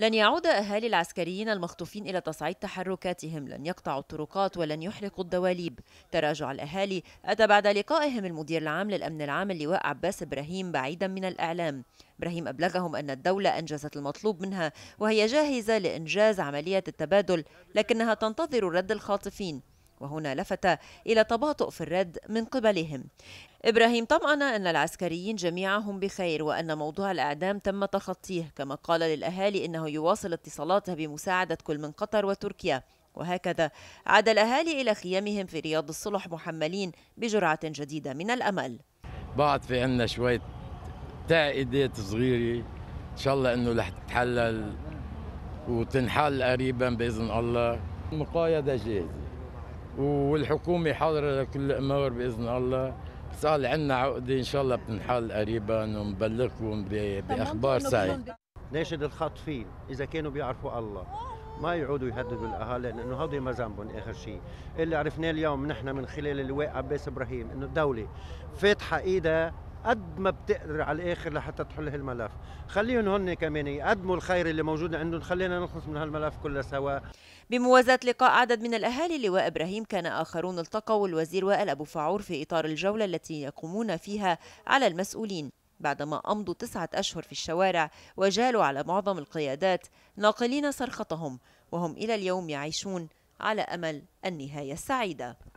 لن يعود أهالي العسكريين المخطوفين إلى تصعيد تحركاتهم لن يقطعوا الطرقات ولن يحرقوا الدواليب تراجع الأهالي أتى بعد لقائهم المدير العام للأمن العام اللواء عباس إبراهيم بعيدا من الإعلام إبراهيم أبلغهم أن الدولة أنجزت المطلوب منها وهي جاهزة لإنجاز عملية التبادل لكنها تنتظر رد الخاطفين وهنا لفت إلى تباطؤ في الرد من قبلهم إبراهيم طمأن أن العسكريين جميعهم بخير وأن موضوع الإعدام تم تخطيه كما قال للأهالي إنه يواصل اتصالاته بمساعدة كل من قطر وتركيا وهكذا عاد الأهالي إلى خيامهم في رياض الصلح محملين بجرعة جديدة من الأمل بعد في عنا شوية تعقيدات صغيرة إن شاء الله إنه رح تتحلل وتنحل قريبا بإذن الله المقايضة جاهزة والحكومة حاضرة لكل الأمور بإذن الله صار عندنا عقده ان شاء الله بتنحل قريبا ونبلغكم باخبار سعيده ناشد الخاطفين اذا كانوا بيعرفوا الله ما يعودوا يهددوا الاهالي لانه هودي ما ذنبهم اخر شيء اللي عرفناه اليوم نحن من خلال اللواء عباس ابراهيم انه الدوله فاتحه ايدها قد ما بتقدر على الاخر لحتى تحل هالملف خليهم هن كمان يقدموا الخير اللي موجود عندهم خلينا نخلص من هالملف كله سوا بموازاة لقاء عدد من الأهالي لواء إبراهيم كان آخرون التقوا الوزير وائل أبو فعور في إطار الجولة التي يقومون فيها على المسؤولين بعدما أمضوا تسعة أشهر في الشوارع وجالوا على معظم القيادات ناقلين صرختهم وهم إلى اليوم يعيشون على أمل النهاية السعيدة